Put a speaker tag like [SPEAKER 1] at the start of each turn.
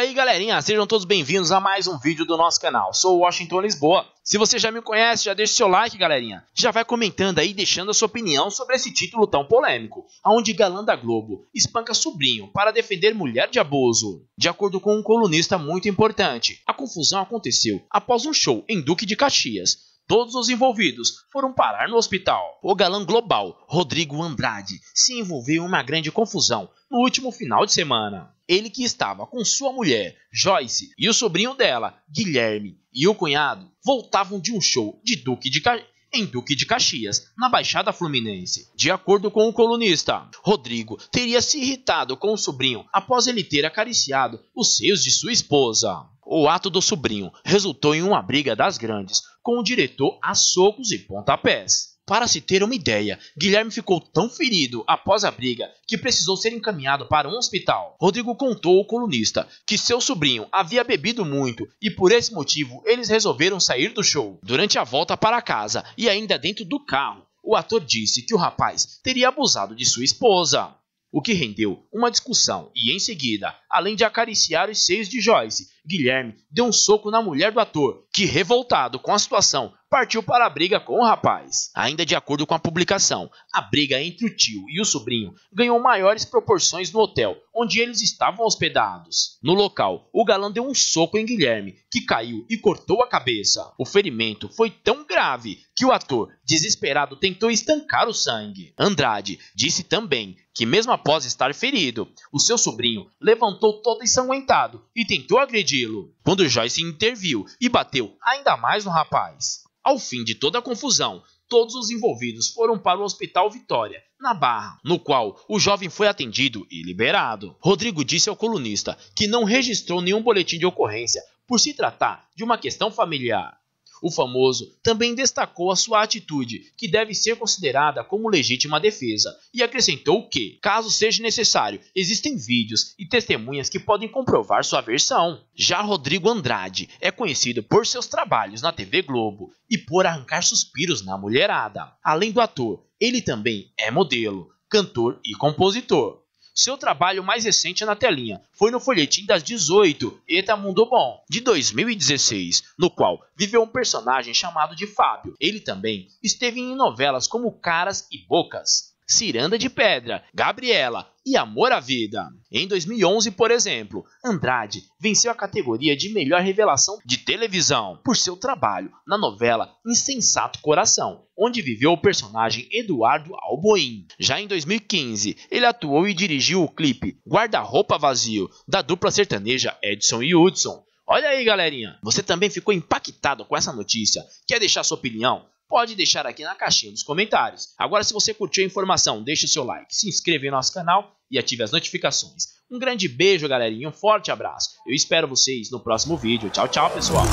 [SPEAKER 1] aí galerinha, sejam todos bem-vindos a mais um vídeo do nosso canal. Sou o Washington Lisboa. Se você já me conhece, já deixa seu like galerinha. Já vai comentando aí, deixando a sua opinião sobre esse título tão polêmico. Onde galã da Globo espanca sobrinho para defender mulher de abuso. De acordo com um colunista muito importante, a confusão aconteceu após um show em Duque de Caxias, Todos os envolvidos foram parar no hospital. O galã global, Rodrigo Andrade, se envolveu em uma grande confusão no último final de semana. Ele que estava com sua mulher, Joyce, e o sobrinho dela, Guilherme, e o cunhado, voltavam de um show de Duque de Ca... em Duque de Caxias, na Baixada Fluminense. De acordo com o colunista, Rodrigo teria se irritado com o sobrinho após ele ter acariciado os seios de sua esposa. O ato do sobrinho resultou em uma briga das grandes, com o diretor a socos e pontapés. Para se ter uma ideia, Guilherme ficou tão ferido após a briga que precisou ser encaminhado para um hospital. Rodrigo contou ao colunista que seu sobrinho havia bebido muito e por esse motivo eles resolveram sair do show. Durante a volta para casa e ainda dentro do carro, o ator disse que o rapaz teria abusado de sua esposa o que rendeu uma discussão e, em seguida, além de acariciar os seios de Joyce, Guilherme deu um soco na mulher do ator, que, revoltado com a situação, partiu para a briga com o rapaz. Ainda de acordo com a publicação, a briga entre o tio e o sobrinho ganhou maiores proporções no hotel onde eles estavam hospedados. No local, o galã deu um soco em Guilherme, que caiu e cortou a cabeça. O ferimento foi tão grave que o ator, desesperado, tentou estancar o sangue. Andrade disse também que, mesmo após estar ferido, o seu sobrinho levantou todo ensanguentado e tentou agredi-lo, quando Joyce interviu e bateu ainda mais no rapaz. Ao fim de toda a confusão, todos os envolvidos foram para o Hospital Vitória, na Barra, no qual o jovem foi atendido e liberado. Rodrigo disse ao colunista que não registrou nenhum boletim de ocorrência por se tratar de uma questão familiar. O famoso também destacou a sua atitude, que deve ser considerada como legítima defesa, e acrescentou que, caso seja necessário, existem vídeos e testemunhas que podem comprovar sua versão. Já Rodrigo Andrade é conhecido por seus trabalhos na TV Globo e por arrancar suspiros na mulherada. Além do ator, ele também é modelo, cantor e compositor. Seu trabalho mais recente é na telinha foi no folhetim das 18, Eta Mundo Bom, de 2016, no qual viveu um personagem chamado de Fábio. Ele também esteve em novelas como Caras e Bocas, Ciranda de Pedra, Gabriela e Amor à Vida. Em 2011, por exemplo, Andrade venceu a categoria de melhor revelação de televisão por seu trabalho na novela Insensato Coração, onde viveu o personagem Eduardo Alboim. Já em 2015, ele atuou e dirigiu o clipe Guarda-Roupa Vazio, da dupla sertaneja Edson e Hudson. Olha aí, galerinha! Você também ficou impactado com essa notícia? Quer deixar sua opinião? pode deixar aqui na caixinha dos comentários. Agora, se você curtiu a informação, deixe o seu like, se inscreva em nosso canal e ative as notificações. Um grande beijo, galerinha, um forte abraço. Eu espero vocês no próximo vídeo. Tchau, tchau, pessoal.